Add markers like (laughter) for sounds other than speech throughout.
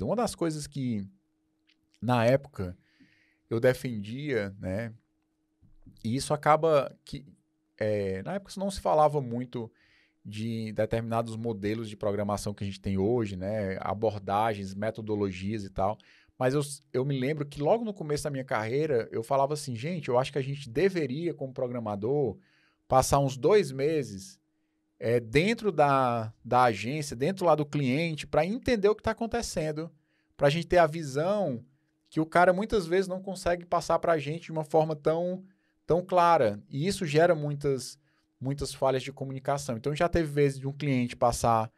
Então, uma das coisas que, na época, eu defendia, né? E isso acaba que. É, na época não se falava muito de determinados modelos de programação que a gente tem hoje, né? Abordagens, metodologias e tal. Mas eu, eu me lembro que logo no começo da minha carreira, eu falava assim, gente, eu acho que a gente deveria, como programador, passar uns dois meses é, dentro da, da agência, dentro lá do cliente, para entender o que está acontecendo, para a gente ter a visão que o cara muitas vezes não consegue passar para a gente de uma forma tão, tão clara. E isso gera muitas, muitas falhas de comunicação. Então já teve vezes de um cliente passar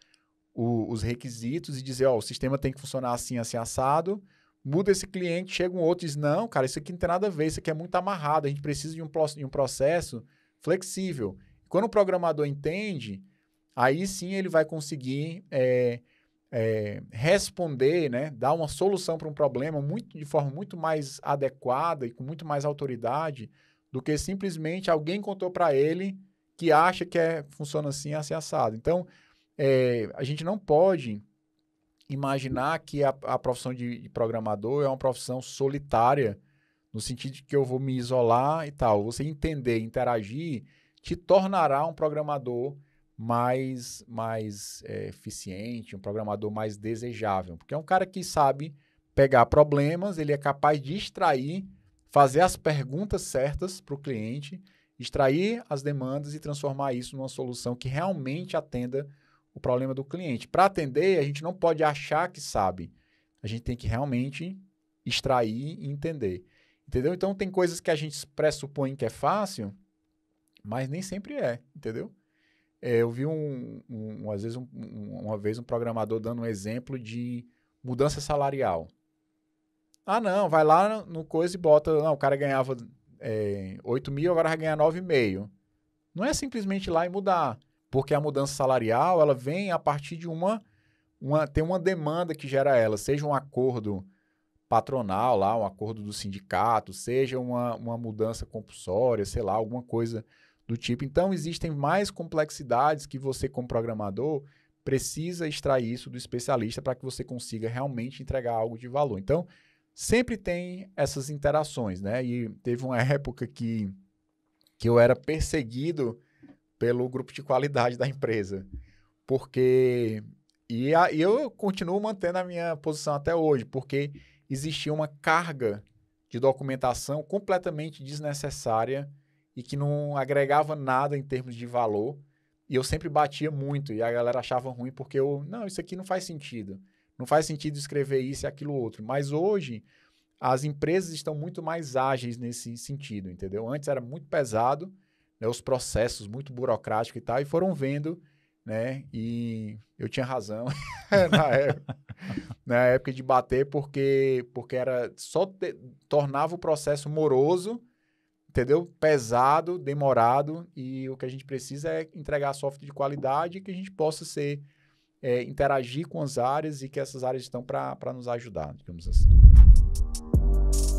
o, os requisitos e dizer: ó, oh, o sistema tem que funcionar assim, assim, assado. Muda esse cliente, chega um outro e diz: não, cara, isso aqui não tem nada a ver, isso aqui é muito amarrado, a gente precisa de um, de um processo flexível. Quando o programador entende, aí sim ele vai conseguir é, é, responder, né, dar uma solução para um problema muito, de forma muito mais adequada e com muito mais autoridade do que simplesmente alguém contou para ele que acha que é, funciona assim, é assim é assado. Então, é, a gente não pode imaginar que a, a profissão de, de programador é uma profissão solitária, no sentido de que eu vou me isolar e tal. Você entender, interagir te tornará um programador mais, mais é, eficiente, um programador mais desejável. Porque é um cara que sabe pegar problemas, ele é capaz de extrair, fazer as perguntas certas para o cliente, extrair as demandas e transformar isso numa solução que realmente atenda o problema do cliente. Para atender, a gente não pode achar que sabe. A gente tem que realmente extrair e entender. Entendeu? Então, tem coisas que a gente pressupõe que é fácil mas nem sempre é, entendeu? É, eu vi um, um às vezes um, uma vez um programador dando um exemplo de mudança salarial. Ah, não, vai lá no coisa e bota. Não, o cara ganhava é, 8 mil, agora vai ganhar 9,5. Não é simplesmente ir lá e mudar, porque a mudança salarial ela vem a partir de uma, uma. tem uma demanda que gera ela, seja um acordo patronal lá, um acordo do sindicato, seja uma, uma mudança compulsória, sei lá, alguma coisa do tipo. Então, existem mais complexidades que você, como programador, precisa extrair isso do especialista para que você consiga realmente entregar algo de valor. Então, sempre tem essas interações, né? E teve uma (laughs) época que, que eu era perseguido pelo grupo de qualidade da empresa, porque... E, a, e eu continuo mantendo a minha posição até hoje, porque existia uma carga de documentação completamente desnecessária e que não agregava nada em termos de valor. E eu sempre batia muito e a galera achava ruim porque eu, não, isso aqui não faz sentido. Não faz sentido escrever isso e aquilo outro. Mas hoje as empresas estão muito mais ágeis nesse sentido, entendeu? Antes era muito pesado, né, os processos muito burocráticos e tal, e foram vendo, né? E eu tinha razão (laughs) na, época, na época de bater porque porque era só te, tornava o processo moroso entendeu? Pesado, demorado e o que a gente precisa é entregar software de qualidade que a gente possa ser é, interagir com as áreas e que essas áreas estão para nos ajudar, digamos assim.